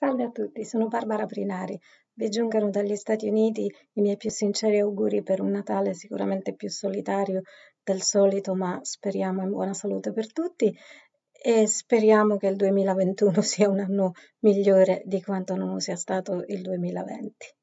Salve a tutti, sono Barbara Prinari. Vi giungano dagli Stati Uniti i miei più sinceri auguri per un Natale sicuramente più solitario del solito, ma speriamo in buona salute per tutti e speriamo che il 2021 sia un anno migliore di quanto non sia stato il 2020.